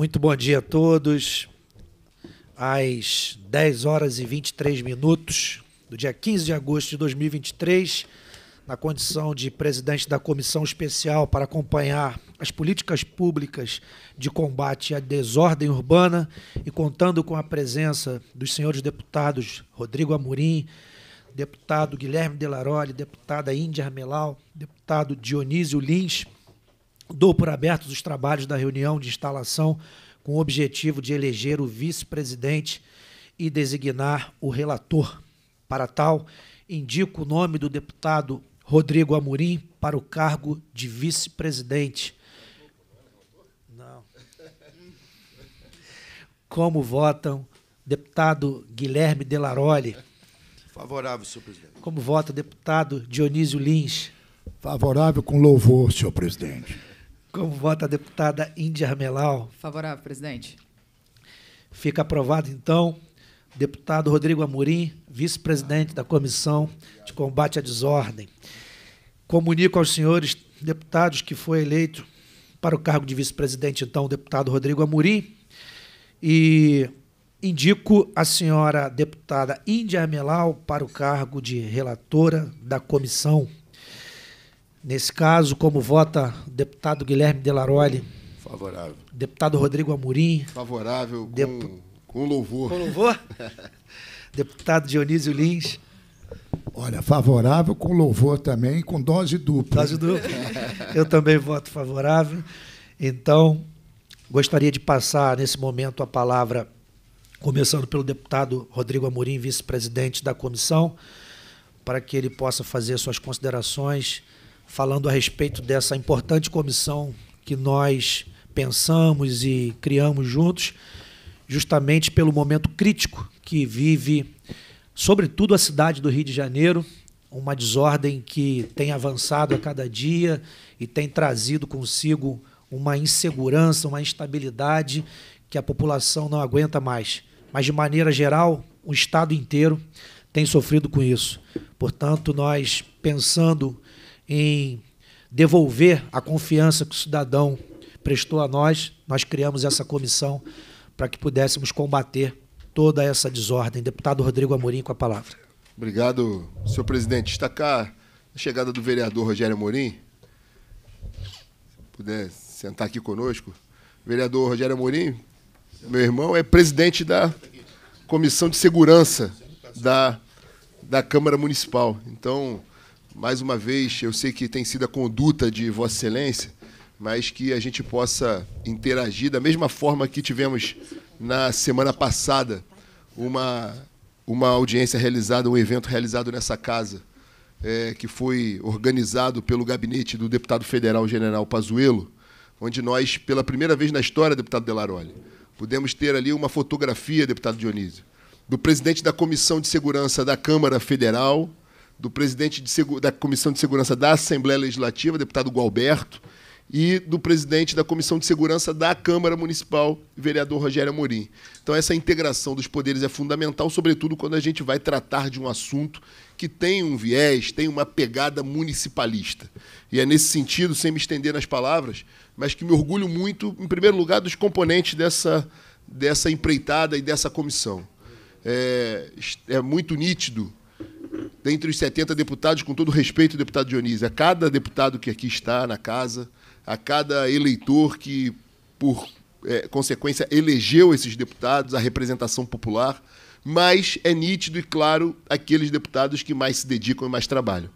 Muito bom dia a todos. Às 10 horas e 23 minutos do dia 15 de agosto de 2023, na condição de presidente da Comissão Especial para acompanhar as políticas públicas de combate à desordem urbana e contando com a presença dos senhores deputados Rodrigo Amorim, deputado Guilherme Delaroli, deputada Índia Armelau, deputado Dionísio Lins, Dou por abertos os trabalhos da reunião de instalação com o objetivo de eleger o vice-presidente e designar o relator. Para tal, indico o nome do deputado Rodrigo Amorim para o cargo de vice-presidente. Não. Como votam deputado Guilherme Delaroli? Favorável, senhor presidente. Como vota deputado Dionísio Lins? Favorável com louvor, senhor presidente. Como vota a deputada Índia Armelau? Favorável, presidente. Fica aprovado, então, deputado Rodrigo Amorim, vice-presidente da Comissão de Combate à Desordem. Comunico aos senhores deputados que foi eleito para o cargo de vice-presidente, então, o deputado Rodrigo Amorim. E indico a senhora deputada Índia Armelau para o cargo de relatora da comissão Nesse caso, como vota o deputado Guilherme Delaroli? Favorável. Deputado Rodrigo Amorim? Favorável, com, Dep... com louvor. Com louvor? deputado Dionísio Lins? Olha, favorável com louvor também, com dose dupla. Dose dupla. Eu também voto favorável. Então, gostaria de passar nesse momento a palavra, começando pelo deputado Rodrigo Amorim, vice-presidente da comissão, para que ele possa fazer suas considerações falando a respeito dessa importante comissão que nós pensamos e criamos juntos, justamente pelo momento crítico que vive, sobretudo, a cidade do Rio de Janeiro, uma desordem que tem avançado a cada dia e tem trazido consigo uma insegurança, uma instabilidade que a população não aguenta mais. Mas, de maneira geral, o Estado inteiro tem sofrido com isso. Portanto, nós, pensando em devolver a confiança que o cidadão prestou a nós, nós criamos essa comissão para que pudéssemos combater toda essa desordem. Deputado Rodrigo Amorim, com a palavra. Obrigado, senhor presidente. Destacar a chegada do vereador Rogério Amorim. Se puder sentar aqui conosco. vereador Rogério Amorim, meu irmão, é presidente da Comissão de Segurança da, da Câmara Municipal. Então, mais uma vez, eu sei que tem sido a conduta de Vossa Excelência, mas que a gente possa interagir da mesma forma que tivemos na semana passada uma, uma audiência realizada, um evento realizado nessa casa, é, que foi organizado pelo gabinete do deputado federal general Pazuello, onde nós, pela primeira vez na história, deputado Delaroli, pudemos ter ali uma fotografia, deputado Dionísio, do presidente da Comissão de Segurança da Câmara Federal, do presidente de, da Comissão de Segurança da Assembleia Legislativa, deputado Gualberto, e do presidente da Comissão de Segurança da Câmara Municipal, vereador Rogério Amorim. Então, essa integração dos poderes é fundamental, sobretudo quando a gente vai tratar de um assunto que tem um viés, tem uma pegada municipalista. E é nesse sentido, sem me estender nas palavras, mas que me orgulho muito, em primeiro lugar, dos componentes dessa, dessa empreitada e dessa comissão. É, é muito nítido dentre os 70 deputados, com todo respeito, deputado Dionísio, a cada deputado que aqui está na casa, a cada eleitor que, por é, consequência, elegeu esses deputados, a representação popular, mas é nítido e claro aqueles deputados que mais se dedicam e mais trabalham.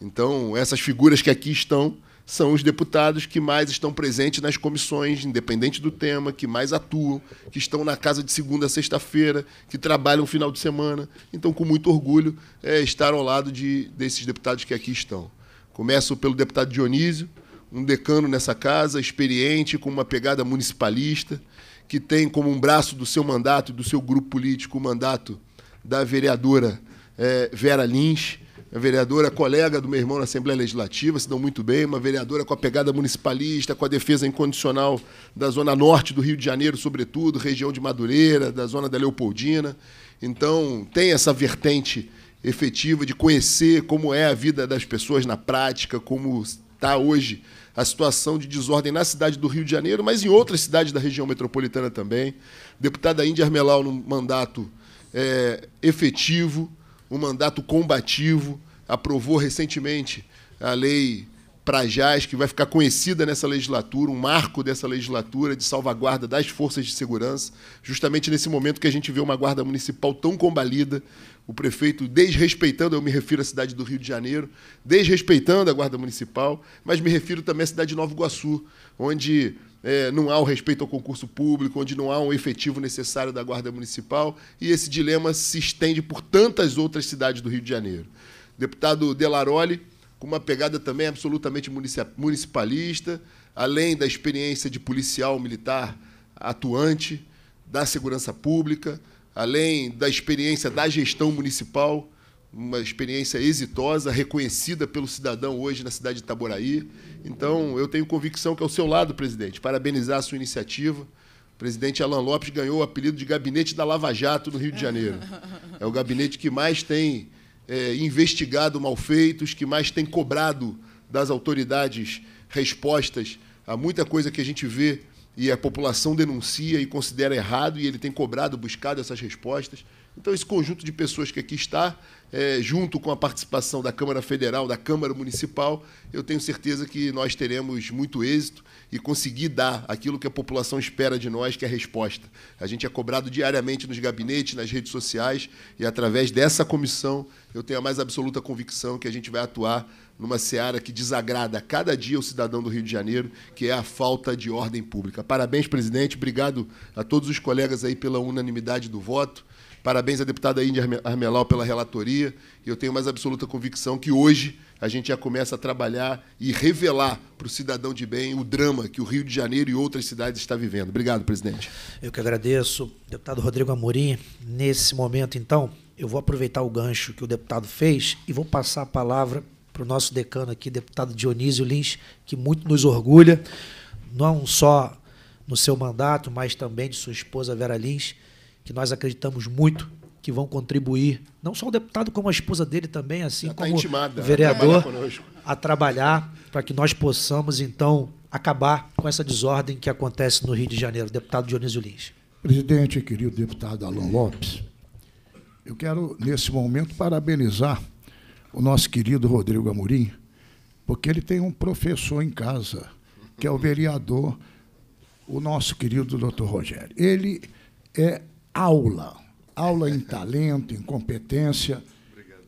Então, essas figuras que aqui estão são os deputados que mais estão presentes nas comissões, independente do tema, que mais atuam, que estão na casa de segunda a sexta-feira, que trabalham final de semana. Então, com muito orgulho, é, estar ao lado de, desses deputados que aqui estão. Começo pelo deputado Dionísio, um decano nessa casa, experiente, com uma pegada municipalista, que tem como um braço do seu mandato e do seu grupo político o mandato da vereadora é, Vera Lins é vereadora colega do meu irmão na Assembleia Legislativa, se dão muito bem, uma vereadora com a pegada municipalista, com a defesa incondicional da zona norte do Rio de Janeiro, sobretudo, região de Madureira, da zona da Leopoldina. Então, tem essa vertente efetiva de conhecer como é a vida das pessoas na prática, como está hoje a situação de desordem na cidade do Rio de Janeiro, mas em outras cidades da região metropolitana também. Deputada Índia Armelau, no mandato é, efetivo, um mandato combativo, aprovou recentemente a lei Prajás, que vai ficar conhecida nessa legislatura, um marco dessa legislatura de salvaguarda das forças de segurança, justamente nesse momento que a gente vê uma guarda municipal tão combalida, o prefeito desrespeitando, eu me refiro à cidade do Rio de Janeiro, desrespeitando a guarda municipal, mas me refiro também à cidade de Nova Iguaçu, onde é, não há o respeito ao concurso público, onde não há um efetivo necessário da Guarda Municipal, e esse dilema se estende por tantas outras cidades do Rio de Janeiro. Deputado Delaroli, com uma pegada também absolutamente municipalista, além da experiência de policial militar atuante, da segurança pública, além da experiência da gestão municipal, uma experiência exitosa, reconhecida pelo cidadão hoje na cidade de Itaboraí. Então, eu tenho convicção que é o seu lado, presidente. Parabenizar a sua iniciativa. O presidente Alan Lopes ganhou o apelido de Gabinete da Lava Jato no Rio de Janeiro. É o gabinete que mais tem é, investigado malfeitos, que mais tem cobrado das autoridades respostas a muita coisa que a gente vê e a população denuncia e considera errado, e ele tem cobrado, buscado essas respostas. Então, esse conjunto de pessoas que aqui está, é, junto com a participação da Câmara Federal, da Câmara Municipal, eu tenho certeza que nós teremos muito êxito e conseguir dar aquilo que a população espera de nós, que é a resposta. A gente é cobrado diariamente nos gabinetes, nas redes sociais, e através dessa comissão eu tenho a mais absoluta convicção que a gente vai atuar numa seara que desagrada cada dia o cidadão do Rio de Janeiro, que é a falta de ordem pública. Parabéns, presidente. Obrigado a todos os colegas aí pela unanimidade do voto. Parabéns à deputada Índia Armelau pela relatoria. Eu tenho mais absoluta convicção que hoje a gente já começa a trabalhar e revelar para o cidadão de bem o drama que o Rio de Janeiro e outras cidades está vivendo. Obrigado, presidente. Eu que agradeço, deputado Rodrigo Amorim. Nesse momento, então, eu vou aproveitar o gancho que o deputado fez e vou passar a palavra para o nosso decano aqui, deputado Dionísio Lins, que muito nos orgulha, não só no seu mandato, mas também de sua esposa Vera Lins que nós acreditamos muito que vão contribuir, não só o deputado, como a esposa dele também, assim Já tá como tá o vereador, a trabalhar para que nós possamos, então, acabar com essa desordem que acontece no Rio de Janeiro. Deputado Dionísio Lins. Presidente, querido deputado Alan Lopes, eu quero, nesse momento, parabenizar o nosso querido Rodrigo Amorim, porque ele tem um professor em casa, que é o vereador, o nosso querido doutor Rogério. Ele é aula, aula em talento, em competência.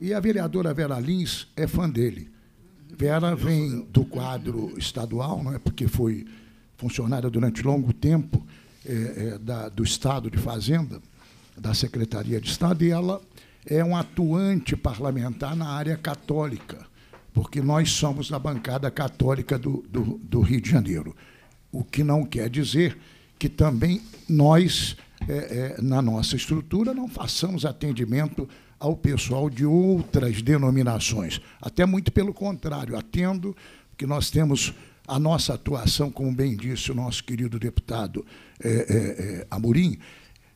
E a vereadora Vera Lins é fã dele. Vera vem do quadro estadual, não é? porque foi funcionária durante longo tempo é, é, da, do Estado de Fazenda, da Secretaria de Estado, e ela é um atuante parlamentar na área católica, porque nós somos da bancada católica do, do, do Rio de Janeiro. O que não quer dizer que também nós é, é, na nossa estrutura não façamos atendimento ao pessoal de outras denominações. Até muito pelo contrário, atendo, porque nós temos a nossa atuação, como bem disse o nosso querido deputado é, é, é, Amorim,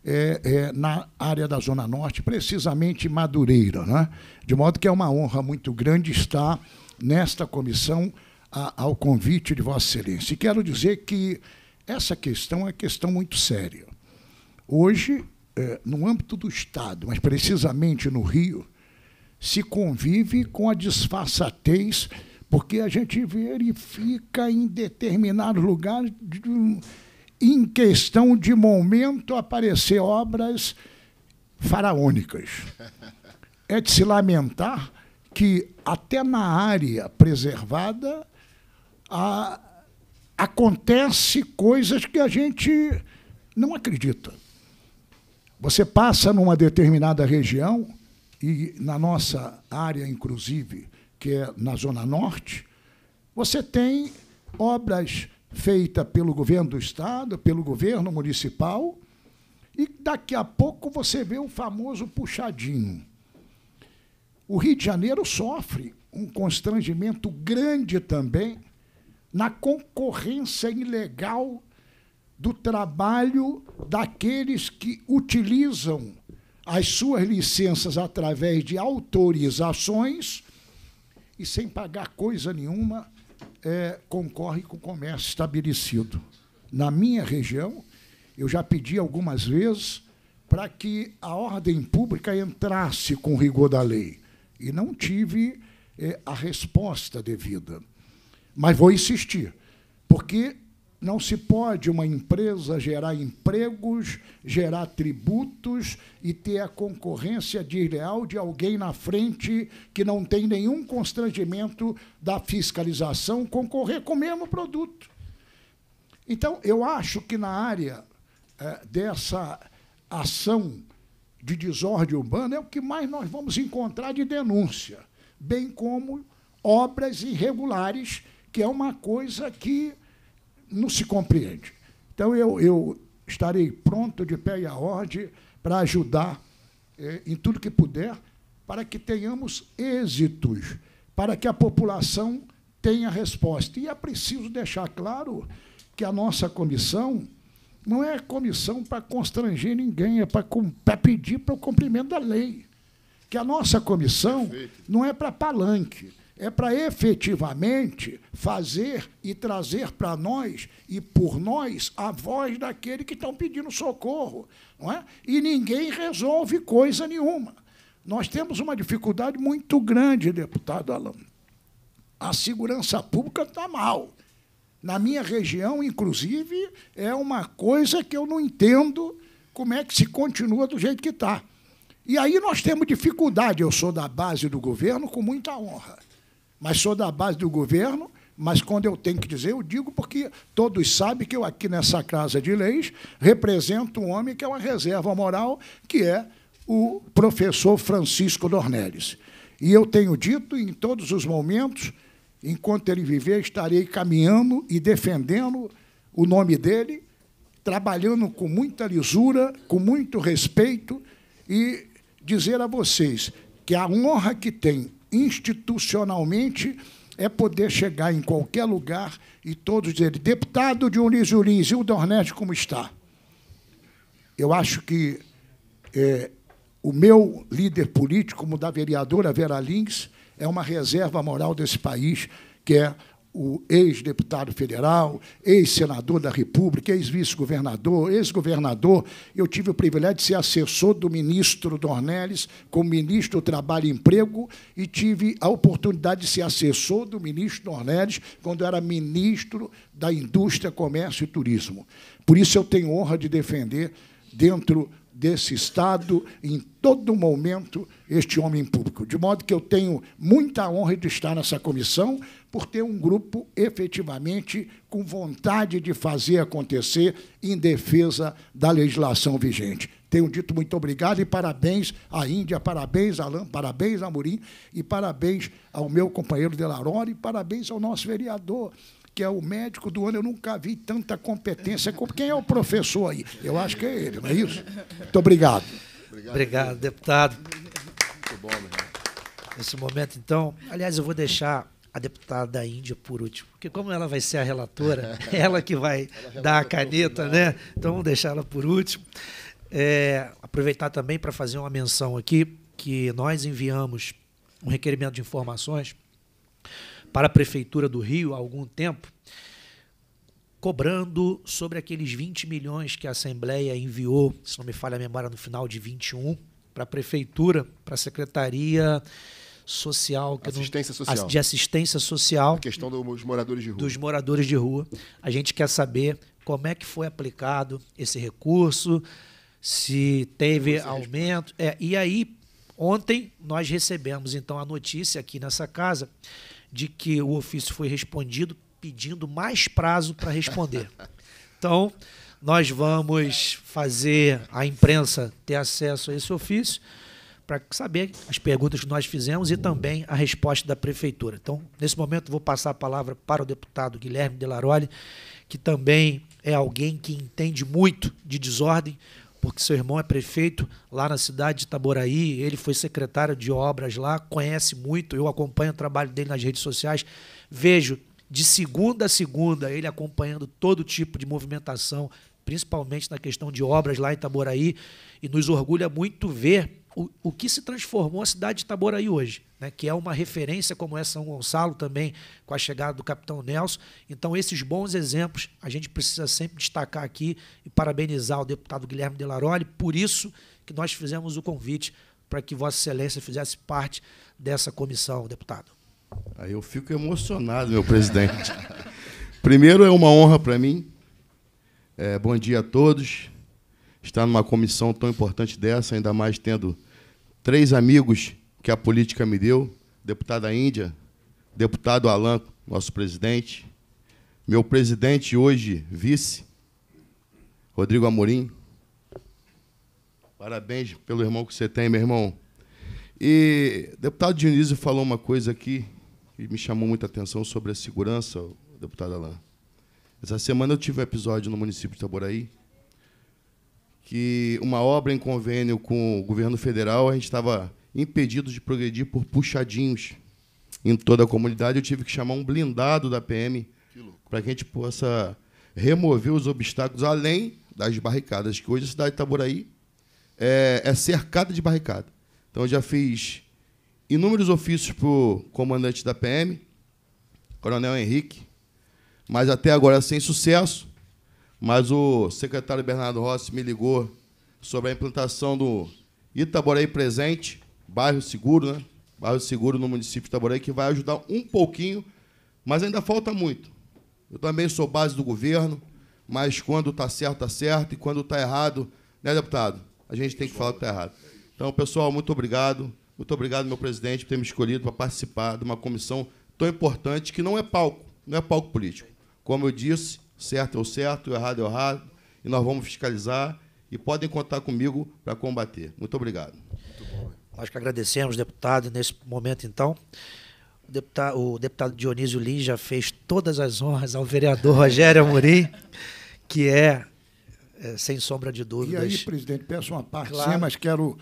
é, é, na área da Zona Norte, precisamente Madureira. Né? De modo que é uma honra muito grande estar nesta comissão a, ao convite de Vossa Excelência. E quero dizer que essa questão é uma questão muito séria. Hoje, é, no âmbito do Estado, mas precisamente no Rio, se convive com a disfarçatez, porque a gente verifica em determinados lugares, em questão de momento, aparecer obras faraônicas. É de se lamentar que, até na área preservada, a, acontece coisas que a gente não acredita. Você passa numa determinada região, e na nossa área, inclusive, que é na Zona Norte, você tem obras feitas pelo governo do Estado, pelo governo municipal, e daqui a pouco você vê o famoso puxadinho. O Rio de Janeiro sofre um constrangimento grande também na concorrência ilegal do trabalho daqueles que utilizam as suas licenças através de autorizações e, sem pagar coisa nenhuma, é, concorre com o comércio estabelecido. Na minha região, eu já pedi algumas vezes para que a ordem pública entrasse com rigor da lei e não tive é, a resposta devida. Mas vou insistir, porque não se pode uma empresa gerar empregos, gerar tributos e ter a concorrência desleal de alguém na frente que não tem nenhum constrangimento da fiscalização concorrer com o mesmo produto. Então, eu acho que na área é, dessa ação de desordem urbana é o que mais nós vamos encontrar de denúncia, bem como obras irregulares, que é uma coisa que não se compreende. Então, eu, eu estarei pronto de pé e a ordem para ajudar eh, em tudo que puder, para que tenhamos êxitos, para que a população tenha resposta. E é preciso deixar claro que a nossa comissão não é comissão para constranger ninguém, é para, para pedir para o cumprimento da lei. Que a nossa comissão Perfeito. não é para palanque é para efetivamente fazer e trazer para nós e por nós a voz daquele que estão pedindo socorro. Não é? E ninguém resolve coisa nenhuma. Nós temos uma dificuldade muito grande, deputado Alan. A segurança pública está mal. Na minha região, inclusive, é uma coisa que eu não entendo como é que se continua do jeito que está. E aí nós temos dificuldade. Eu sou da base do governo com muita honra mas sou da base do governo, mas quando eu tenho que dizer, eu digo porque todos sabem que eu aqui nessa Casa de Leis represento um homem que é uma reserva moral, que é o professor Francisco Dornelles. E eu tenho dito em todos os momentos, enquanto ele viver, estarei caminhando e defendendo o nome dele, trabalhando com muita lisura, com muito respeito e dizer a vocês que a honra que tem institucionalmente é poder chegar em qualquer lugar e todos dizer deputado de Unis Ulis, e o Dornete como está? Eu acho que é, o meu líder político, como da vereadora Vera Lins, é uma reserva moral desse país, que é o ex-deputado federal, ex-senador da República, ex-vice-governador, ex-governador. Eu tive o privilégio de ser assessor do ministro Dornelles como ministro do Trabalho e Emprego e tive a oportunidade de ser assessor do ministro Dornelles quando era ministro da Indústria, Comércio e Turismo. Por isso eu tenho honra de defender dentro desse Estado em todo momento este homem público. De modo que eu tenho muita honra de estar nessa comissão, por ter um grupo efetivamente com vontade de fazer acontecer em defesa da legislação vigente. Tenho dito muito obrigado e parabéns à Índia, parabéns, Alain, parabéns, Amorim, e parabéns ao meu companheiro Delarore, e parabéns ao nosso vereador que é o médico do ano. Eu nunca vi tanta competência. quem é o professor aí? Eu acho que é ele, não é isso? Muito obrigado. Obrigado, obrigado deputado. Muito bom, Nesse momento, então. Aliás, eu vou deixar a deputada da Índia por último, porque como ela vai ser a relatora, ela que vai ela dar a caneta, né? Então vamos deixar ela por último. É, aproveitar também para fazer uma menção aqui que nós enviamos um requerimento de informações para a Prefeitura do Rio há algum tempo, cobrando sobre aqueles 20 milhões que a Assembleia enviou, se não me falha a memória, no final de 21, para a Prefeitura, para a Secretaria Social, assistência não, social. de Assistência Social. A questão dos moradores de rua. Dos moradores de rua. A gente quer saber como é que foi aplicado esse recurso, se teve é aumento. É, e aí, ontem, nós recebemos então a notícia aqui nessa casa de que o ofício foi respondido pedindo mais prazo para responder. Então, nós vamos fazer a imprensa ter acesso a esse ofício para saber as perguntas que nós fizemos e também a resposta da prefeitura. Então, nesse momento, vou passar a palavra para o deputado Guilherme Delaroli, que também é alguém que entende muito de desordem, porque seu irmão é prefeito lá na cidade de Itaboraí, ele foi secretário de obras lá, conhece muito, eu acompanho o trabalho dele nas redes sociais, vejo de segunda a segunda ele acompanhando todo tipo de movimentação, principalmente na questão de obras lá em Itaboraí, e nos orgulha muito ver o, o que se transformou a cidade de Itaboraí hoje, né, que é uma referência como é São Gonçalo também, com a chegada do capitão Nelson. Então, esses bons exemplos a gente precisa sempre destacar aqui e parabenizar o deputado Guilherme de Laroli por isso que nós fizemos o convite para que Vossa Excelência fizesse parte dessa comissão, deputado. Aí eu fico emocionado, meu presidente. Primeiro, é uma honra para mim. É, bom dia a todos. Estar numa comissão tão importante dessa, ainda mais tendo três amigos que a política me deu, deputada Índia, deputado Alain, nosso presidente, meu presidente hoje, vice, Rodrigo Amorim. Parabéns pelo irmão que você tem, meu irmão. E o deputado Dionísio falou uma coisa aqui que me chamou muita atenção sobre a segurança, deputado Alain. Essa semana eu tive um episódio no município de Itaboraí, que uma obra em convênio com o governo federal, a gente estava impedido de progredir por puxadinhos em toda a comunidade. Eu tive que chamar um blindado da PM para que a gente possa remover os obstáculos, além das barricadas, que hoje a cidade de Itaboraí é, é cercada de barricada. Então, eu já fiz inúmeros ofícios para o comandante da PM, Coronel Henrique, mas até agora sem sucesso mas o secretário Bernardo Rossi me ligou sobre a implantação do Itaboraí Presente, bairro seguro, né? Bairro seguro no município de Itaboraí, que vai ajudar um pouquinho, mas ainda falta muito. Eu também sou base do governo, mas quando está certo, está certo, e quando está errado, né, deputado? A gente tem que falar que está errado. Então, pessoal, muito obrigado. Muito obrigado, meu presidente, por ter me escolhido para participar de uma comissão tão importante que não é palco, não é palco político. Como eu disse, certo é o certo, o errado é o errado, e nós vamos fiscalizar e podem contar comigo para combater. Muito obrigado. Muito bom. Acho que agradecemos, deputado, nesse momento então. O deputado, o deputado Dionísio Lins já fez todas as honras ao vereador Rogério Amorim, que é, é, sem sombra de dúvidas. E aí, presidente, peço uma parte, claro. sim, mas quero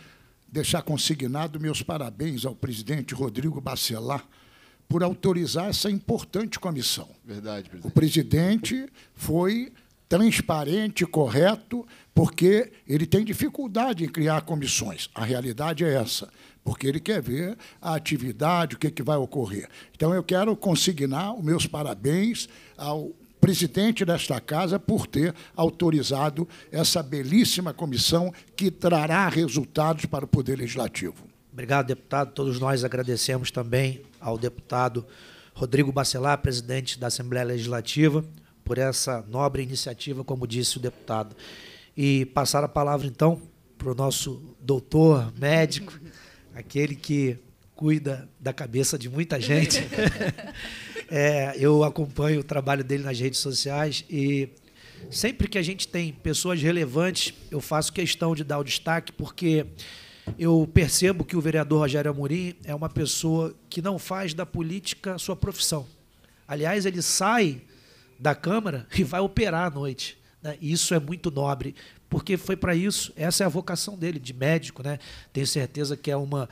deixar consignado meus parabéns ao presidente Rodrigo Bacelar, por autorizar essa importante comissão. Verdade, presidente. O presidente foi transparente, correto, porque ele tem dificuldade em criar comissões. A realidade é essa, porque ele quer ver a atividade, o que, é que vai ocorrer. Então, eu quero consignar os meus parabéns ao presidente desta casa por ter autorizado essa belíssima comissão que trará resultados para o Poder Legislativo. Obrigado, deputado. Todos nós agradecemos também ao deputado Rodrigo Bacelar, presidente da Assembleia Legislativa, por essa nobre iniciativa, como disse o deputado. E passar a palavra, então, para o nosso doutor, médico, aquele que cuida da cabeça de muita gente. é, eu acompanho o trabalho dele nas redes sociais e sempre que a gente tem pessoas relevantes, eu faço questão de dar o destaque, porque eu percebo que o vereador Rogério Amorim é uma pessoa que não faz da política sua profissão. Aliás, ele sai da Câmara e vai operar à noite. Né? E isso é muito nobre, porque foi para isso, essa é a vocação dele, de médico. Né? Tenho certeza que é uma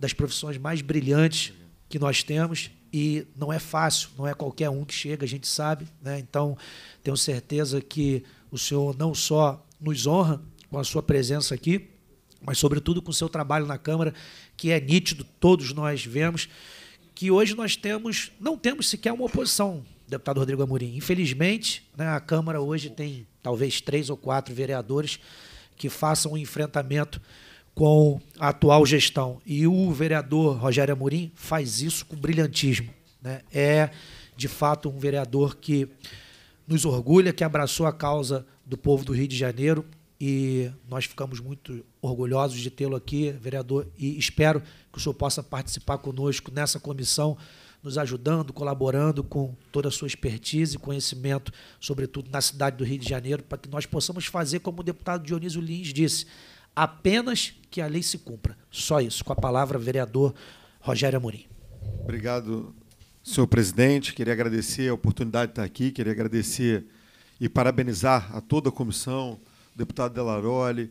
das profissões mais brilhantes que nós temos e não é fácil, não é qualquer um que chega, a gente sabe. Né? Então, tenho certeza que o senhor não só nos honra com a sua presença aqui, mas sobretudo com seu trabalho na Câmara, que é nítido, todos nós vemos, que hoje nós temos, não temos sequer uma oposição, deputado Rodrigo Amorim. Infelizmente, né, a Câmara hoje tem talvez três ou quatro vereadores que façam um enfrentamento com a atual gestão. E o vereador Rogério Amorim faz isso com brilhantismo. Né? É, de fato, um vereador que nos orgulha, que abraçou a causa do povo do Rio de Janeiro, e nós ficamos muito orgulhosos de tê-lo aqui, vereador, e espero que o senhor possa participar conosco nessa comissão, nos ajudando, colaborando com toda a sua expertise e conhecimento, sobretudo na cidade do Rio de Janeiro, para que nós possamos fazer como o deputado Dionísio Lins disse, apenas que a lei se cumpra. Só isso. Com a palavra, vereador Rogério Amorim. Obrigado, senhor presidente. Queria agradecer a oportunidade de estar aqui, queria agradecer e parabenizar a toda a comissão, o deputado Delaroli,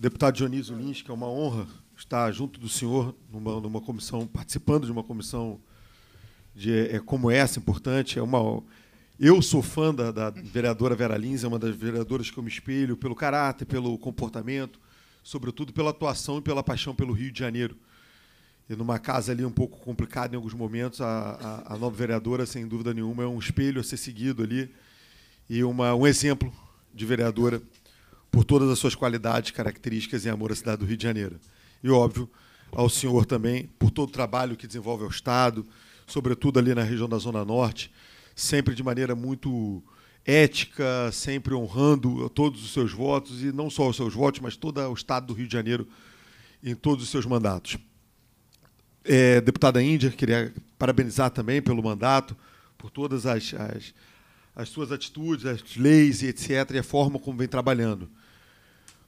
Deputado Dionísio Lins, que é uma honra estar junto do senhor numa, numa comissão, participando de uma comissão de, é, como essa, importante. É uma, eu sou fã da, da, vereadora Vera Lins, é uma das vereadoras que eu me espelho pelo caráter, pelo comportamento, sobretudo pela atuação e pela paixão pelo Rio de Janeiro. E numa casa ali um pouco complicada em alguns momentos, a, a, a nova vereadora, sem dúvida nenhuma, é um espelho a ser seguido ali e uma, um exemplo de vereadora por todas as suas qualidades, características e amor à cidade do Rio de Janeiro. E, óbvio, ao senhor também, por todo o trabalho que desenvolve ao Estado, sobretudo ali na região da Zona Norte, sempre de maneira muito ética, sempre honrando todos os seus votos, e não só os seus votos, mas todo o Estado do Rio de Janeiro em todos os seus mandatos. É, deputada Índia, queria parabenizar também pelo mandato, por todas as, as, as suas atitudes, as leis e etc., e a forma como vem trabalhando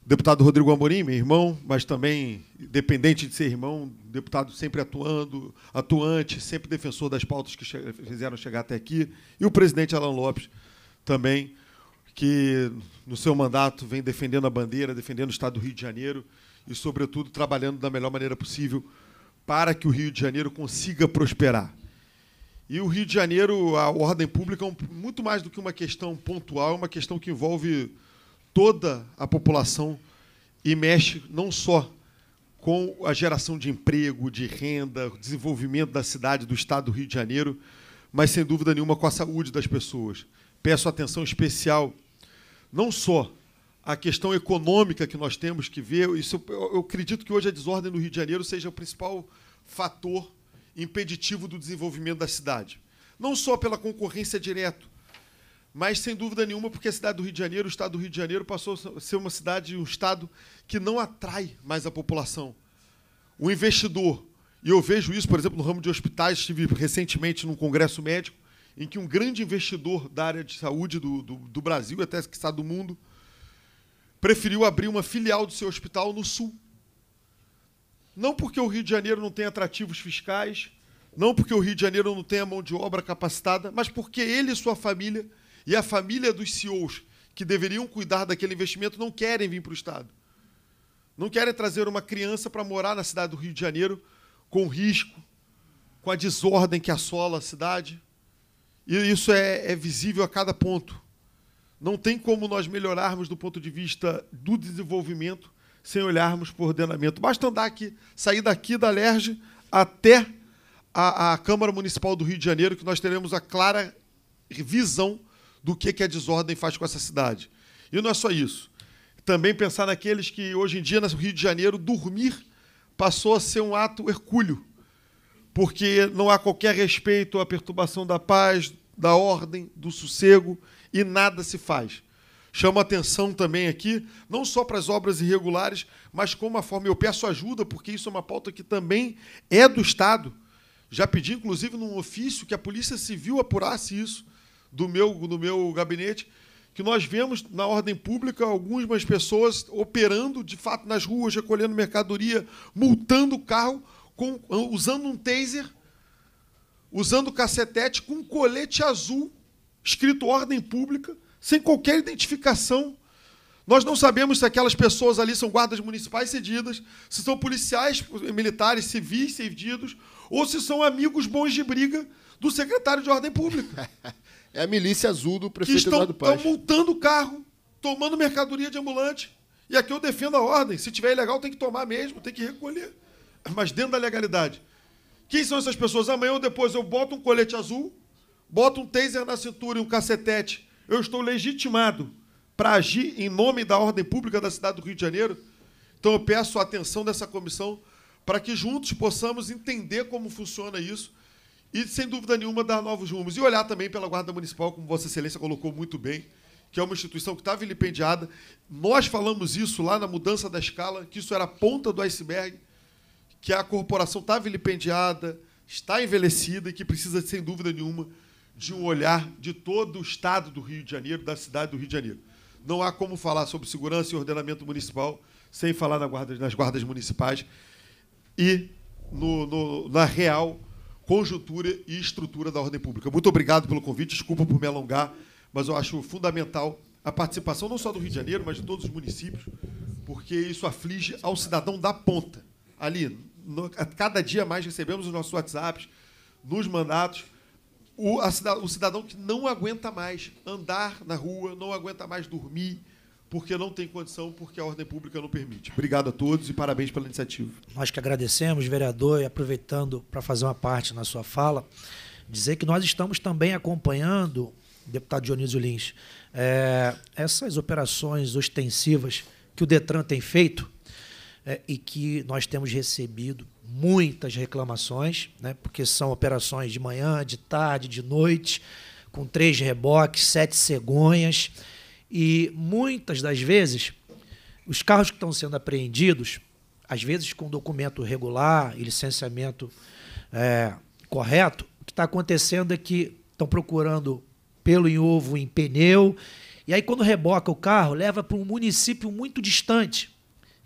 deputado Rodrigo Amorim, meu irmão, mas também, dependente de ser irmão, deputado sempre atuando, atuante, sempre defensor das pautas que che fizeram chegar até aqui, e o presidente Alan Lopes também, que no seu mandato vem defendendo a bandeira, defendendo o Estado do Rio de Janeiro e, sobretudo, trabalhando da melhor maneira possível para que o Rio de Janeiro consiga prosperar. E o Rio de Janeiro, a ordem pública, é muito mais do que uma questão pontual, é uma questão que envolve toda a população e mexe não só com a geração de emprego, de renda, desenvolvimento da cidade, do estado do Rio de Janeiro, mas sem dúvida nenhuma com a saúde das pessoas. Peço atenção especial não só à questão econômica que nós temos que ver, isso eu acredito que hoje a desordem no Rio de Janeiro seja o principal fator impeditivo do desenvolvimento da cidade. Não só pela concorrência direta, mas sem dúvida nenhuma, porque a cidade do Rio de Janeiro, o estado do Rio de Janeiro, passou a ser uma cidade, um estado que não atrai mais a população. O investidor, e eu vejo isso, por exemplo, no ramo de hospitais, estive recentemente num congresso médico, em que um grande investidor da área de saúde do, do, do Brasil, até que está do mundo, preferiu abrir uma filial do seu hospital no Sul. Não porque o Rio de Janeiro não tem atrativos fiscais, não porque o Rio de Janeiro não tenha mão de obra capacitada, mas porque ele e sua família e a família dos CEOs que deveriam cuidar daquele investimento não querem vir para o Estado. Não querem trazer uma criança para morar na cidade do Rio de Janeiro com risco, com a desordem que assola a cidade. E isso é, é visível a cada ponto. Não tem como nós melhorarmos do ponto de vista do desenvolvimento sem olharmos para o ordenamento. Basta andar aqui, sair daqui da LERJ até a, a Câmara Municipal do Rio de Janeiro, que nós teremos a clara visão do que, que a desordem faz com essa cidade. E não é só isso. Também pensar naqueles que, hoje em dia, no Rio de Janeiro, dormir passou a ser um ato hercúleo, porque não há qualquer respeito à perturbação da paz, da ordem, do sossego, e nada se faz. Chamo a atenção também aqui, não só para as obras irregulares, mas como a forma. Eu peço ajuda, porque isso é uma pauta que também é do Estado. Já pedi, inclusive, num ofício que a Polícia Civil apurasse isso, do meu, do meu gabinete, que nós vemos na ordem pública algumas pessoas operando de fato nas ruas, recolhendo mercadoria, multando o carro, com, usando um taser, usando cacetete com um colete azul escrito ordem pública, sem qualquer identificação. Nós não sabemos se aquelas pessoas ali são guardas municipais cedidas, se são policiais militares civis cedidos, ou se são amigos bons de briga do secretário de ordem pública. é a milícia azul do prefeito que estão, Eduardo Paes. Estão multando o carro, tomando mercadoria de ambulante. E aqui eu defendo a ordem. Se tiver ilegal, tem que tomar mesmo, tem que recolher. Mas dentro da legalidade. Quem são essas pessoas? Amanhã ou depois eu boto um colete azul, boto um taser na cintura e um cacetete. Eu estou legitimado para agir em nome da ordem pública da cidade do Rio de Janeiro. Então eu peço a atenção dessa comissão para que juntos possamos entender como funciona isso e, sem dúvida nenhuma, dar novos rumos. E olhar também pela Guarda Municipal, como Vossa Excelência colocou muito bem, que é uma instituição que está vilipendiada. Nós falamos isso lá na mudança da escala, que isso era a ponta do iceberg, que a corporação está vilipendiada, está envelhecida e que precisa, sem dúvida nenhuma, de um olhar de todo o Estado do Rio de Janeiro, da cidade do Rio de Janeiro. Não há como falar sobre segurança e ordenamento municipal sem falar na guarda, nas guardas municipais e no, no, na real conjuntura e estrutura da ordem pública. Muito obrigado pelo convite, desculpa por me alongar, mas eu acho fundamental a participação não só do Rio de Janeiro, mas de todos os municípios, porque isso aflige ao cidadão da ponta. Ali, no, a cada dia mais recebemos os nossos WhatsApps, nos mandatos, o, a, o cidadão que não aguenta mais andar na rua, não aguenta mais dormir, porque não tem condição, porque a ordem pública não permite. Obrigado a todos e parabéns pela iniciativa. Nós que agradecemos, vereador, e aproveitando para fazer uma parte na sua fala, dizer que nós estamos também acompanhando, deputado Dionísio Lins, é, essas operações ostensivas que o Detran tem feito é, e que nós temos recebido muitas reclamações, né, porque são operações de manhã, de tarde, de noite, com três reboques, sete cegonhas e muitas das vezes, os carros que estão sendo apreendidos, às vezes com documento regular e licenciamento é, correto, o que está acontecendo é que estão procurando pelo em ovo em pneu, e aí quando reboca o carro, leva para um município muito distante,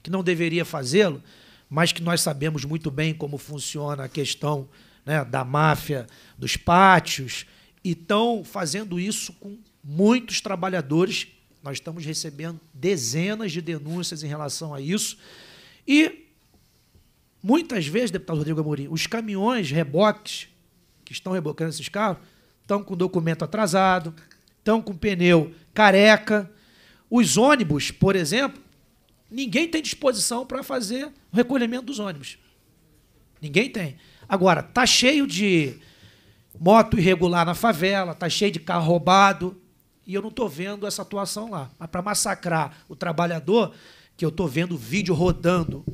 que não deveria fazê-lo, mas que nós sabemos muito bem como funciona a questão né, da máfia dos pátios, e estão fazendo isso com muitos trabalhadores nós estamos recebendo dezenas de denúncias em relação a isso. E muitas vezes, deputado Rodrigo Amorim, os caminhões reboques que estão rebocando esses carros estão com documento atrasado, estão com pneu careca. Os ônibus, por exemplo, ninguém tem disposição para fazer o recolhimento dos ônibus. Ninguém tem. Agora, tá cheio de moto irregular na favela, tá cheio de carro roubado, e eu não estou vendo essa atuação lá. Mas para massacrar o trabalhador, que eu estou vendo vídeo rodando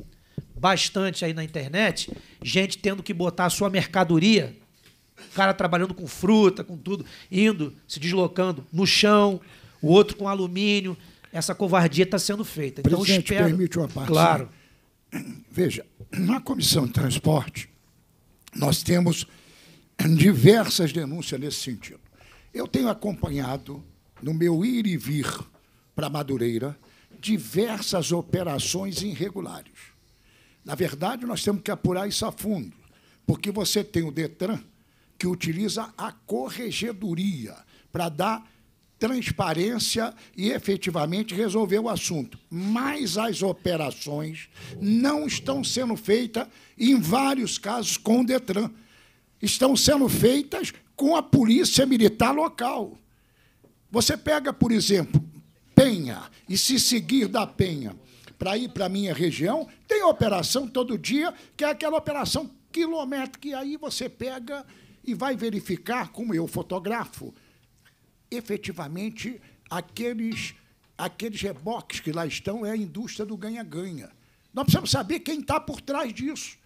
bastante aí na internet, gente tendo que botar a sua mercadoria, o cara trabalhando com fruta, com tudo, indo, se deslocando no chão, o outro com alumínio. Essa covardia está sendo feita. Então, Presidente, espero... permite uma parte. Claro. Veja, na Comissão de Transporte, nós temos diversas denúncias nesse sentido. Eu tenho acompanhado no meu ir e vir para Madureira, diversas operações irregulares. Na verdade, nós temos que apurar isso a fundo, porque você tem o Detran, que utiliza a corregedoria para dar transparência e efetivamente resolver o assunto. Mas as operações não estão sendo feitas, em vários casos, com o Detran. Estão sendo feitas com a polícia militar local. Você pega, por exemplo, Penha, e se seguir da Penha para ir para a minha região, tem operação todo dia, que é aquela operação quilométrica, e aí você pega e vai verificar, como eu fotografo, efetivamente aqueles, aqueles reboques que lá estão é a indústria do ganha-ganha. Nós precisamos saber quem está por trás disso.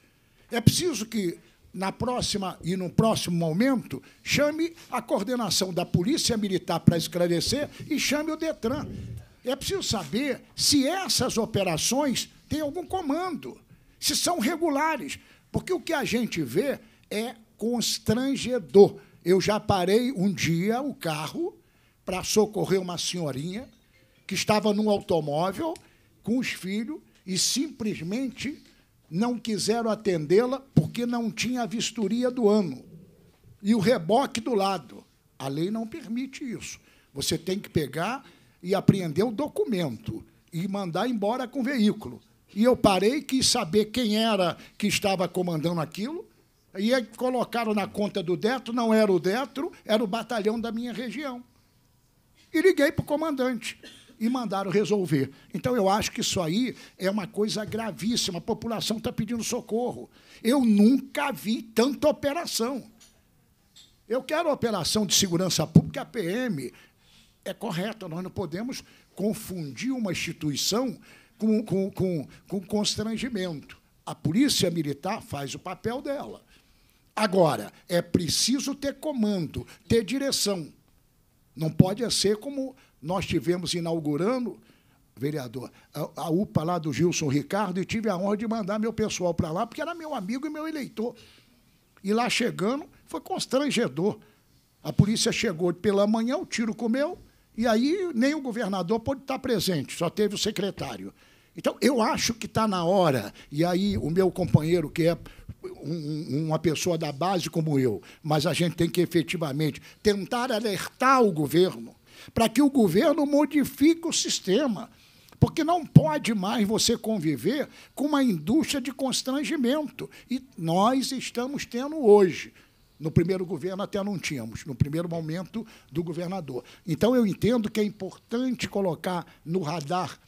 É preciso que na próxima e no próximo momento, chame a coordenação da Polícia Militar para esclarecer e chame o Detran. É preciso saber se essas operações têm algum comando, se são regulares, porque o que a gente vê é constrangedor. Eu já parei um dia o carro para socorrer uma senhorinha que estava num automóvel com os filhos e simplesmente não quiseram atendê-la porque não tinha a vistoria do ano e o reboque do lado. A lei não permite isso. Você tem que pegar e apreender o documento e mandar embora com o veículo. E eu parei, quis saber quem era que estava comandando aquilo, e colocaram na conta do Detro, não era o Detro, era o batalhão da minha região. E liguei para o comandante e mandaram resolver. Então, eu acho que isso aí é uma coisa gravíssima. A população está pedindo socorro. Eu nunca vi tanta operação. Eu quero operação de segurança pública, a PM. É correta, nós não podemos confundir uma instituição com, com, com, com constrangimento. A polícia militar faz o papel dela. Agora, é preciso ter comando, ter direção. Não pode ser como nós tivemos inaugurando, vereador, a, a UPA lá do Gilson Ricardo, e tive a honra de mandar meu pessoal para lá, porque era meu amigo e meu eleitor. E lá chegando, foi constrangedor. A polícia chegou pela manhã, o tiro comeu, e aí nem o governador pôde estar presente, só teve o secretário. Então, eu acho que está na hora. E aí, o meu companheiro, que é um, uma pessoa da base como eu, mas a gente tem que efetivamente tentar alertar o governo para que o governo modifique o sistema. Porque não pode mais você conviver com uma indústria de constrangimento. E nós estamos tendo hoje. No primeiro governo até não tínhamos, no primeiro momento do governador. Então eu entendo que é importante colocar no radar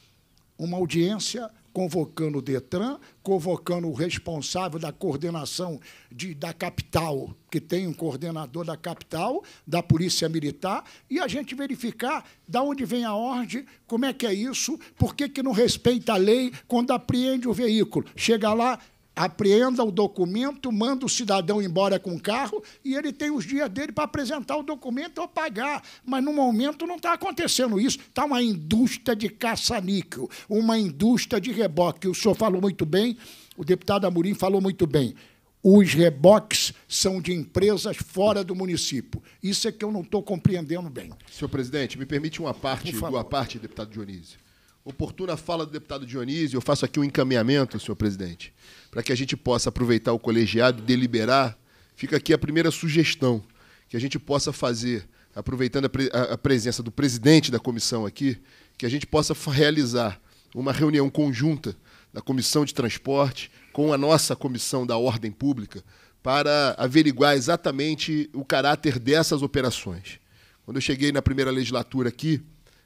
uma audiência convocando o Detran, convocando o responsável da coordenação de, da capital, que tem um coordenador da capital, da Polícia Militar, e a gente verificar de onde vem a ordem, como é que é isso, por que, que não respeita a lei quando apreende o veículo. Chega lá, apreenda o documento, manda o cidadão embora com o carro e ele tem os dias dele para apresentar o documento ou pagar. Mas no momento não está acontecendo isso. Está uma indústria de caça-níquel, uma indústria de reboque. O senhor falou muito bem, o deputado Amorim falou muito bem. Os reboques são de empresas fora do município. Isso é que eu não estou compreendendo bem. Senhor presidente, me permite uma parte uma parte, deputado Dionísio. Oportuna fala do deputado Dionísio, eu faço aqui um encaminhamento, senhor presidente para que a gente possa aproveitar o colegiado, deliberar, fica aqui a primeira sugestão que a gente possa fazer, aproveitando a, pre a presença do presidente da comissão aqui, que a gente possa realizar uma reunião conjunta da comissão de transporte com a nossa comissão da ordem pública para averiguar exatamente o caráter dessas operações. Quando eu cheguei na primeira legislatura aqui,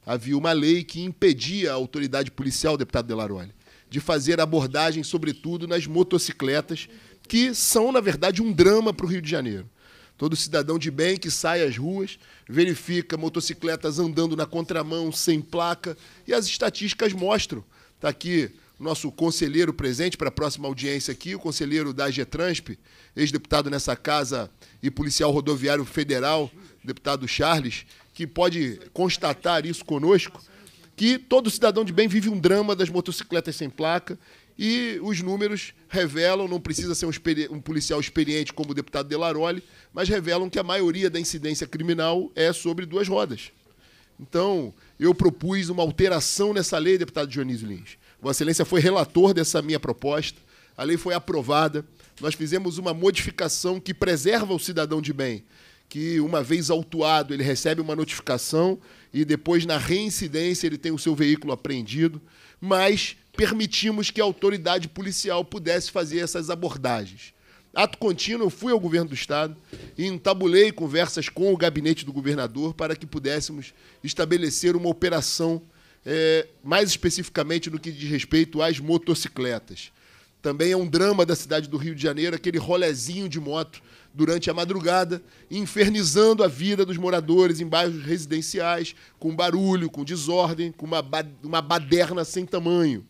havia uma lei que impedia a autoridade policial, deputado Delaroli, de fazer abordagem, sobretudo nas motocicletas, que são, na verdade, um drama para o Rio de Janeiro. Todo cidadão de bem que sai às ruas verifica motocicletas andando na contramão, sem placa, e as estatísticas mostram. Está aqui nosso conselheiro presente para a próxima audiência aqui, o conselheiro da Getransp, ex-deputado nessa casa e policial rodoviário federal, deputado Charles, que pode constatar isso conosco que todo cidadão de bem vive um drama das motocicletas sem placa e os números revelam, não precisa ser um, um policial experiente como o deputado Delaroli, mas revelam que a maioria da incidência criminal é sobre duas rodas. Então, eu propus uma alteração nessa lei, deputado Dionísio Lins. Vossa Excelência foi relator dessa minha proposta, a lei foi aprovada, nós fizemos uma modificação que preserva o cidadão de bem que uma vez autuado ele recebe uma notificação e depois na reincidência ele tem o seu veículo apreendido, mas permitimos que a autoridade policial pudesse fazer essas abordagens. Ato contínuo, eu fui ao governo do estado e entabulei conversas com o gabinete do governador para que pudéssemos estabelecer uma operação é, mais especificamente no que diz respeito às motocicletas. Também é um drama da cidade do Rio de Janeiro, aquele rolezinho de moto durante a madrugada, infernizando a vida dos moradores em bairros residenciais, com barulho, com desordem, com uma, ba uma baderna sem tamanho.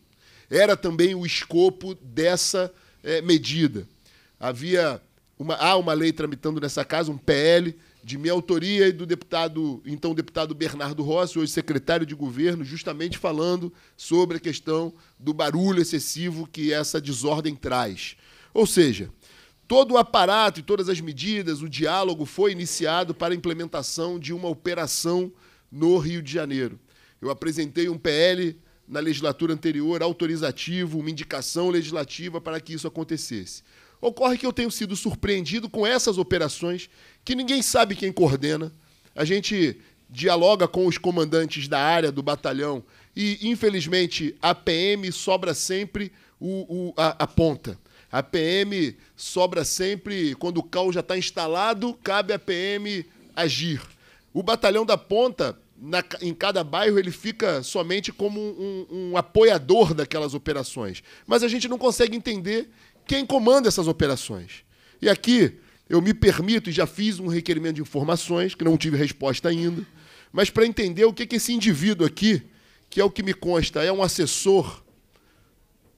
Era também o escopo dessa é, medida. Havia uma, há uma lei tramitando nessa casa, um PL, de minha autoria e do deputado, então deputado Bernardo Rossi, hoje secretário de governo, justamente falando sobre a questão do barulho excessivo que essa desordem traz. Ou seja, Todo o aparato e todas as medidas, o diálogo foi iniciado para a implementação de uma operação no Rio de Janeiro. Eu apresentei um PL na legislatura anterior autorizativo, uma indicação legislativa para que isso acontecesse. Ocorre que eu tenho sido surpreendido com essas operações que ninguém sabe quem coordena. A gente dialoga com os comandantes da área do batalhão e, infelizmente, a PM sobra sempre o, o, a, a ponta. A PM sobra sempre, quando o caos já está instalado, cabe à PM agir. O batalhão da ponta, na, em cada bairro, ele fica somente como um, um apoiador daquelas operações. Mas a gente não consegue entender quem comanda essas operações. E aqui eu me permito, e já fiz um requerimento de informações, que não tive resposta ainda, mas para entender o que, que esse indivíduo aqui, que é o que me consta, é um assessor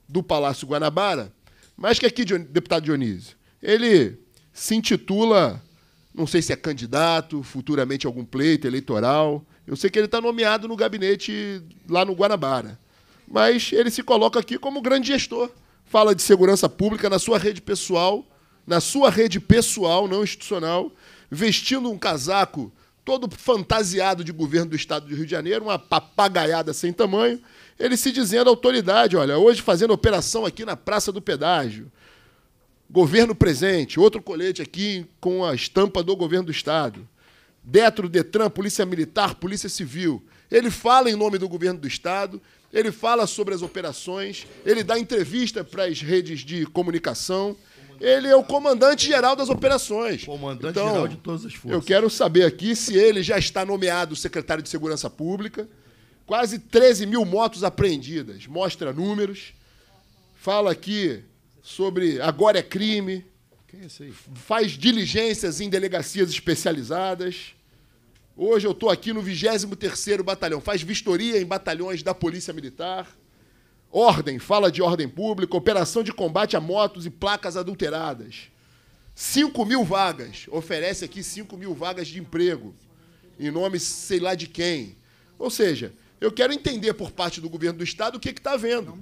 do Palácio Guanabara, mas que aqui, deputado Dionísio, ele se intitula, não sei se é candidato, futuramente algum pleito eleitoral. Eu sei que ele está nomeado no gabinete lá no Guanabara. Mas ele se coloca aqui como grande gestor. Fala de segurança pública na sua rede pessoal, na sua rede pessoal, não institucional, vestindo um casaco todo fantasiado de governo do estado do Rio de Janeiro, uma papagaiada sem tamanho, ele se dizendo autoridade, olha, hoje fazendo operação aqui na Praça do Pedágio. Governo presente, outro colete aqui com a estampa do governo do estado. Detro, Detran, Polícia Militar, Polícia Civil. Ele fala em nome do governo do estado, ele fala sobre as operações, ele dá entrevista para as redes de comunicação, ele é o comandante geral das operações. Comandante então, geral de todas as forças. Eu quero saber aqui se ele já está nomeado secretário de Segurança Pública. Quase 13 mil motos apreendidas. Mostra números. Fala aqui sobre agora é crime. Quem é esse aí? Faz diligências em delegacias especializadas. Hoje eu estou aqui no 23º Batalhão. Faz vistoria em batalhões da Polícia Militar. Ordem, fala de ordem pública, operação de combate a motos e placas adulteradas. 5 mil vagas, oferece aqui 5 mil vagas de emprego, em nome sei lá de quem. Ou seja, eu quero entender por parte do governo do Estado o que está vendo.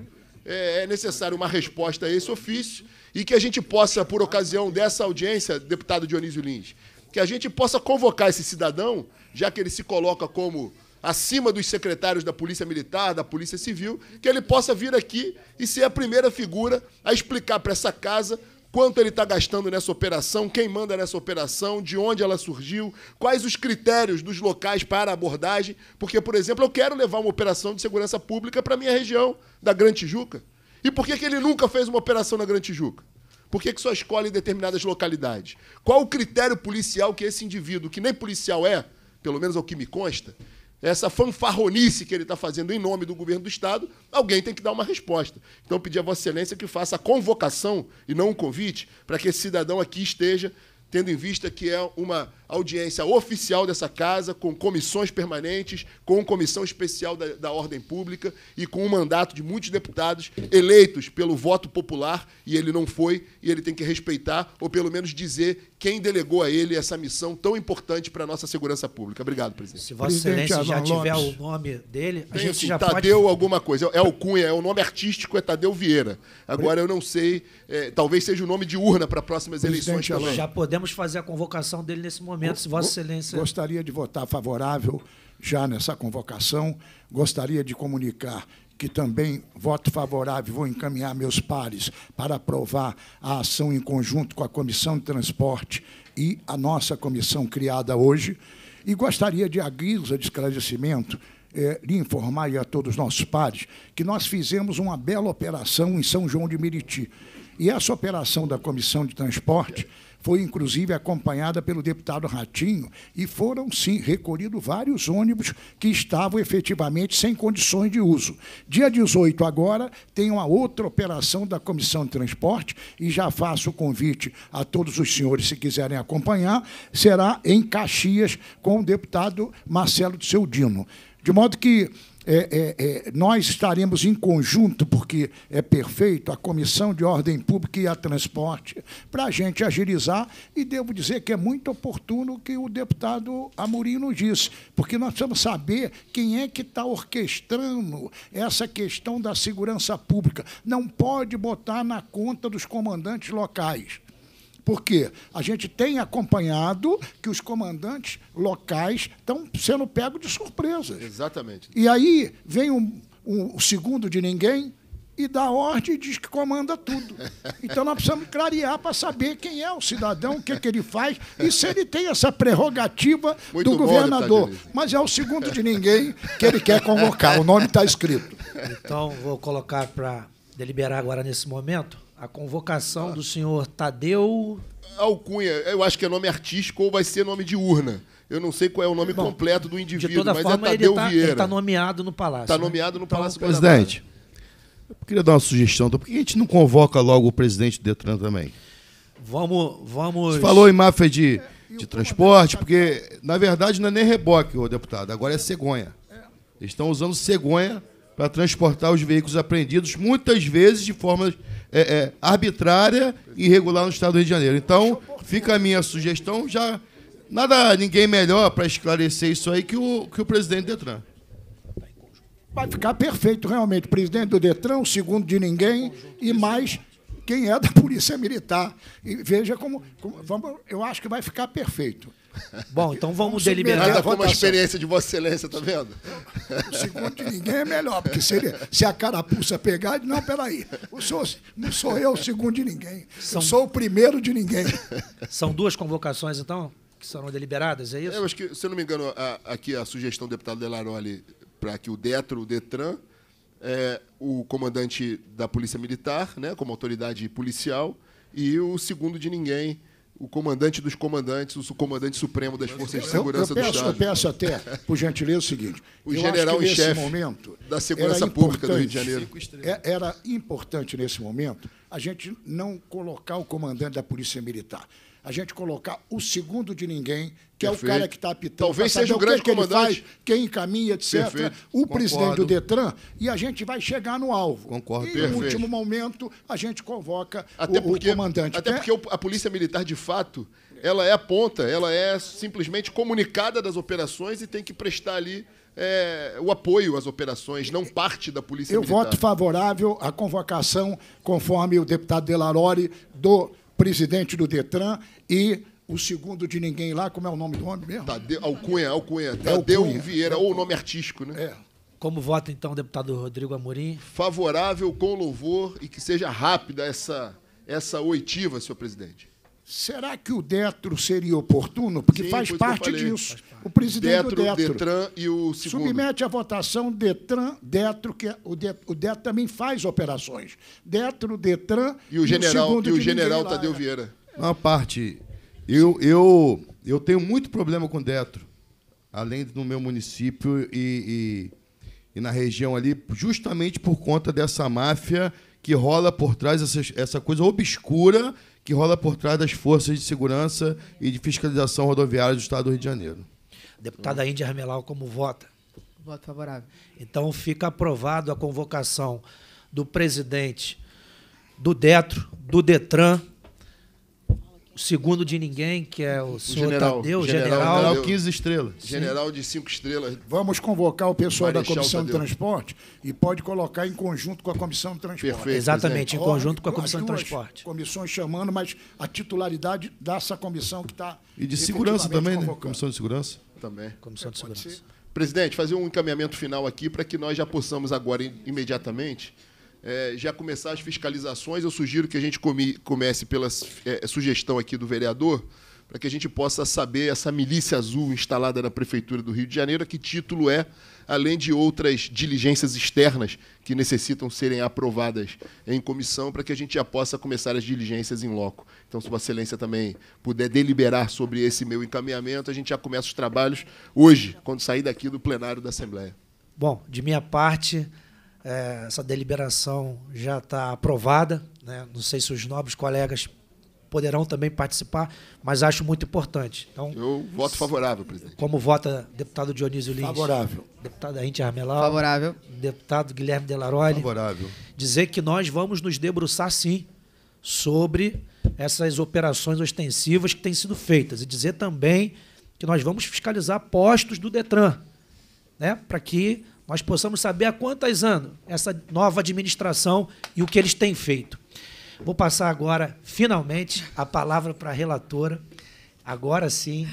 É, é necessário uma resposta a esse ofício e que a gente possa, por ocasião dessa audiência, deputado Dionísio Lins, que a gente possa convocar esse cidadão, já que ele se coloca como acima dos secretários da Polícia Militar, da Polícia Civil, que ele possa vir aqui e ser a primeira figura a explicar para essa casa quanto ele está gastando nessa operação, quem manda nessa operação, de onde ela surgiu, quais os critérios dos locais para abordagem, porque, por exemplo, eu quero levar uma operação de segurança pública para a minha região, da Grande Tijuca. E por que, que ele nunca fez uma operação na Grande Tijuca? Por que, que só escolhe determinadas localidades? Qual o critério policial que esse indivíduo, que nem policial é, pelo menos ao é que me consta, essa fanfarronice que ele está fazendo em nome do governo do Estado, alguém tem que dar uma resposta. Então, pedir a Vossa Excelência que faça a convocação e não um convite para que esse cidadão aqui esteja, tendo em vista que é uma audiência oficial dessa casa, com comissões permanentes, com comissão especial da, da ordem pública e com o um mandato de muitos deputados eleitos pelo voto popular, e ele não foi, e ele tem que respeitar, ou pelo menos dizer quem delegou a ele essa missão tão importante para a nossa segurança pública. Obrigado, presidente. Se Vossa Excelência já tiver o nome dele, a gente já Tadeu pode... alguma coisa. É o Cunha, é o nome artístico, é Tadeu Vieira. Agora eu não sei, é, talvez seja o nome de urna para próximas presidente eleições também. Já podemos fazer a convocação dele nesse momento momentos, Vossa Excelência. Gostaria de votar favorável já nessa convocação. Gostaria de comunicar que também voto favorável, vou encaminhar meus pares para aprovar a ação em conjunto com a Comissão de Transporte e a nossa comissão criada hoje. E gostaria de, a de esclarecimento, é, lhe informar e a todos os nossos pares que nós fizemos uma bela operação em São João de Meriti. E essa operação da Comissão de Transporte foi inclusive acompanhada pelo deputado Ratinho, e foram sim recolhidos vários ônibus que estavam efetivamente sem condições de uso. Dia 18 agora tem uma outra operação da Comissão de Transporte, e já faço o convite a todos os senhores, se quiserem acompanhar, será em Caxias com o deputado Marcelo de Seudino. De modo que é, é, é, nós estaremos em conjunto, porque é perfeito, a Comissão de Ordem Pública e a Transporte, para a gente agilizar. E devo dizer que é muito oportuno que o deputado Amorim nos disse, porque nós precisamos saber quem é que está orquestrando essa questão da segurança pública. Não pode botar na conta dos comandantes locais. Porque a gente tem acompanhado que os comandantes locais estão sendo pegos de surpresa. Exatamente. E aí vem o um, um, segundo de ninguém e dá ordem e diz que comanda tudo. Então nós precisamos clarear para saber quem é o cidadão, o que, é que ele faz e se ele tem essa prerrogativa Muito do bom, governador. Mas é o segundo de ninguém que ele quer convocar, o nome está escrito. Então vou colocar para deliberar agora nesse momento a convocação ah. do senhor Tadeu. Alcunha, eu acho que é nome artístico ou vai ser nome de urna. Eu não sei qual é o nome Bom, completo do indivíduo, mas é forma, é Tadeu tá- ele tá, Vieira. está nomeado no Palácio. Está né? nomeado no então, Palácio Presidente, eu queria dar uma sugestão. Então, por que a gente não convoca logo o presidente do Detran também? Vamos. vamos... Você falou em máfia de, é, de transporte, porque, na verdade, não é nem reboque, ô deputado, agora é cegonha. Eles estão usando cegonha para transportar os veículos apreendidos, muitas vezes de forma é, é, arbitrária e irregular no Estado do Rio de Janeiro. Então, fica a minha sugestão, já nada, ninguém melhor para esclarecer isso aí que o, que o presidente Detran. Vai ficar perfeito, realmente. Presidente do Detran, o segundo de ninguém, e mais quem é da Polícia Militar. E veja como, como vamos, eu acho que vai ficar perfeito. Bom, então vamos, vamos deliberar. Nada como a experiência de Vossa Excelência, tá vendo? O segundo de ninguém é melhor, porque seria, se a carapuça pegar, não, peraí, o sou, não sou eu o segundo de ninguém, São... eu sou o primeiro de ninguém. São duas convocações, então, que serão deliberadas, é isso? Eu acho que, se eu não me engano, a, aqui a sugestão do deputado Delaroli para que o DETRO, o DETRAN, é, o comandante da Polícia Militar, né, como autoridade policial, e o segundo de ninguém o comandante dos comandantes, o comandante supremo das Forças de Segurança eu, eu peço, do Estado. Eu peço até, por gentileza, o seguinte. O general em chefe momento, da Segurança Pública do Rio de Janeiro. É, era importante, nesse momento, a gente não colocar o comandante da Polícia Militar. A gente colocar o segundo de ninguém, que Perfeito. é o cara que está apitando. Talvez seja o grande que comandante. Faz, quem encaminha, etc. Perfeito. O Concordo. presidente do Detran, e a gente vai chegar no alvo. Concordo. E Perfeito. no último momento, a gente convoca até o, porque, o comandante. Até é. porque a Polícia Militar, de fato, ela é a ponta, ela é simplesmente comunicada das operações e tem que prestar ali é, o apoio às operações, não parte da Polícia Eu Militar. Eu voto favorável à convocação, conforme o deputado Delarore, do presidente do DETRAN e o segundo de ninguém lá, como é o nome do homem mesmo? Tadeu, Alcunha, Alcunha. É Tadeu Alcunha. Vieira, ou ou nome artístico, né? É. Como vota, então, deputado Rodrigo Amorim? Favorável, com louvor e que seja rápida essa, essa oitiva, senhor presidente. Será que o Detro seria oportuno? Porque Sim, faz, parte faz, parte disso o presidente Detro, do Detro. Detran e o segundo. Submete à votação Detran, Detro, que é, o, De, o Detro também faz operações. Detro, Detran e o general, e o, e o general Tadeu é. Vieira. Uma parte. Eu, eu, eu tenho muito problema com Detro, além do meu município e, e, e na região ali, justamente por conta dessa máfia que rola por trás, essa, essa coisa obscura que rola por trás das forças de segurança e de fiscalização rodoviária do Estado do Rio de Janeiro deputada hum. Índia Ramelau como vota? Voto favorável. Então fica aprovado a convocação do presidente do Detro, do Detran, segundo de ninguém, que é o senhor general, Tadeu, general. General, 15 estrelas. General de 5 estrelas. Vamos convocar o pessoal Marechal da Comissão Tadeu. de Transporte e pode colocar em conjunto com a Comissão de Transporte. Perfeito, Exatamente, presidente. em conjunto com a Comissão de Transporte. Comissões chamando, mas a titularidade dessa comissão que está. E de segurança também, né? convocando. né? Comissão de Segurança. Também. Comissão de é, Segurança. Ser. Presidente, fazer um encaminhamento final aqui para que nós já possamos agora, imediatamente, é, já começar as fiscalizações. Eu sugiro que a gente comece pela é, sugestão aqui do vereador, para que a gente possa saber essa milícia azul instalada na Prefeitura do Rio de Janeiro, que título é além de outras diligências externas que necessitam serem aprovadas em comissão para que a gente já possa começar as diligências em loco. Então, se Vossa Excelência também puder deliberar sobre esse meu encaminhamento, a gente já começa os trabalhos hoje, quando sair daqui do plenário da Assembleia. Bom, de minha parte, eh, essa deliberação já está aprovada. Né? Não sei se os nobres colegas poderão também participar, mas acho muito importante. Então, Eu voto favorável, presidente. Como vota deputado Dionísio Lins? Favorável. Deputada Inti Armelau? Favorável. Deputado Guilherme Delaroli? Favorável. Dizer que nós vamos nos debruçar, sim, sobre essas operações ostensivas que têm sido feitas. E dizer também que nós vamos fiscalizar postos do Detran, né, para que nós possamos saber há quantos anos essa nova administração e o que eles têm feito. Vou passar agora, finalmente, a palavra para a relatora. Agora sim,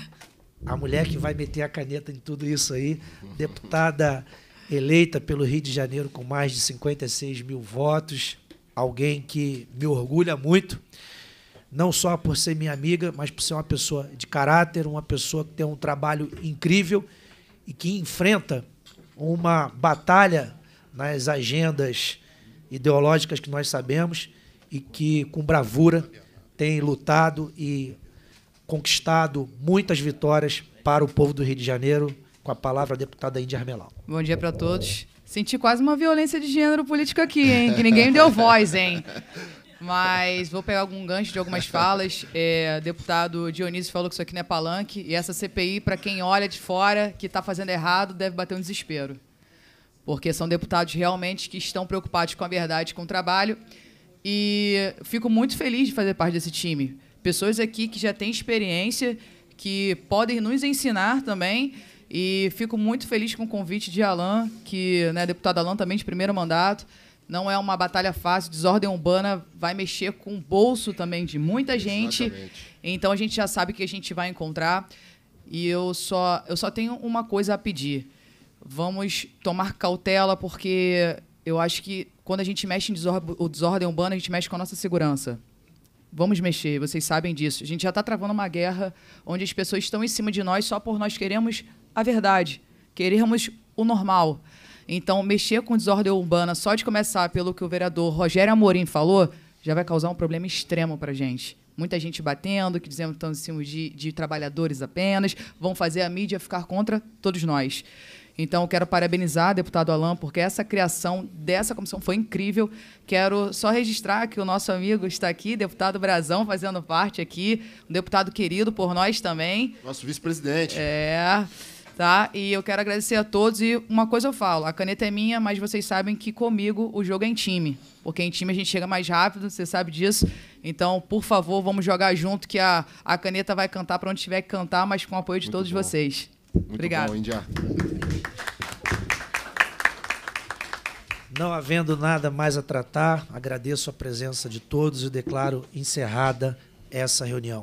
a mulher que vai meter a caneta em tudo isso aí, deputada eleita pelo Rio de Janeiro com mais de 56 mil votos, alguém que me orgulha muito, não só por ser minha amiga, mas por ser uma pessoa de caráter, uma pessoa que tem um trabalho incrível e que enfrenta uma batalha nas agendas ideológicas que nós sabemos e que, com bravura, tem lutado e conquistado muitas vitórias para o povo do Rio de Janeiro. Com a palavra, a deputada Índia Armelão. Bom dia para todos. Senti quase uma violência de gênero política aqui, hein? Que ninguém me deu voz, hein? Mas vou pegar algum gancho de algumas falas. É, deputado Dionísio falou que isso aqui não é palanque. E essa CPI, para quem olha de fora, que está fazendo errado, deve bater um desespero. Porque são deputados realmente que estão preocupados com a verdade, com o trabalho. E fico muito feliz de fazer parte desse time. Pessoas aqui que já têm experiência, que podem nos ensinar também. E fico muito feliz com o convite de Alain, que é né, deputado Alain também de primeiro mandato. Não é uma batalha fácil, desordem urbana vai mexer com o bolso também de muita gente. Exatamente. Então a gente já sabe que a gente vai encontrar. E eu só, eu só tenho uma coisa a pedir. Vamos tomar cautela, porque eu acho que quando a gente mexe em desordem, desordem urbana, a gente mexe com a nossa segurança. Vamos mexer, vocês sabem disso. A gente já está travando uma guerra onde as pessoas estão em cima de nós só por nós queremos a verdade, queremos o normal. Então, mexer com desordem urbana, só de começar pelo que o vereador Rogério Amorim falou, já vai causar um problema extremo para a gente. Muita gente batendo, que dizemos que estamos em cima de, de trabalhadores apenas, vão fazer a mídia ficar contra todos nós. Então, quero parabenizar, deputado Alain, porque essa criação dessa comissão foi incrível. Quero só registrar que o nosso amigo está aqui, deputado Brazão, fazendo parte aqui, um deputado querido por nós também. Nosso vice-presidente. É. Tá? E eu quero agradecer a todos. E uma coisa eu falo: a caneta é minha, mas vocês sabem que comigo o jogo é em time. Porque em time a gente chega mais rápido, você sabe disso. Então, por favor, vamos jogar junto, que a, a caneta vai cantar para onde tiver que cantar, mas com o apoio de Muito todos bom. vocês. Muito Obrigado. bom, Índia. Não havendo nada mais a tratar, agradeço a presença de todos e declaro encerrada essa reunião.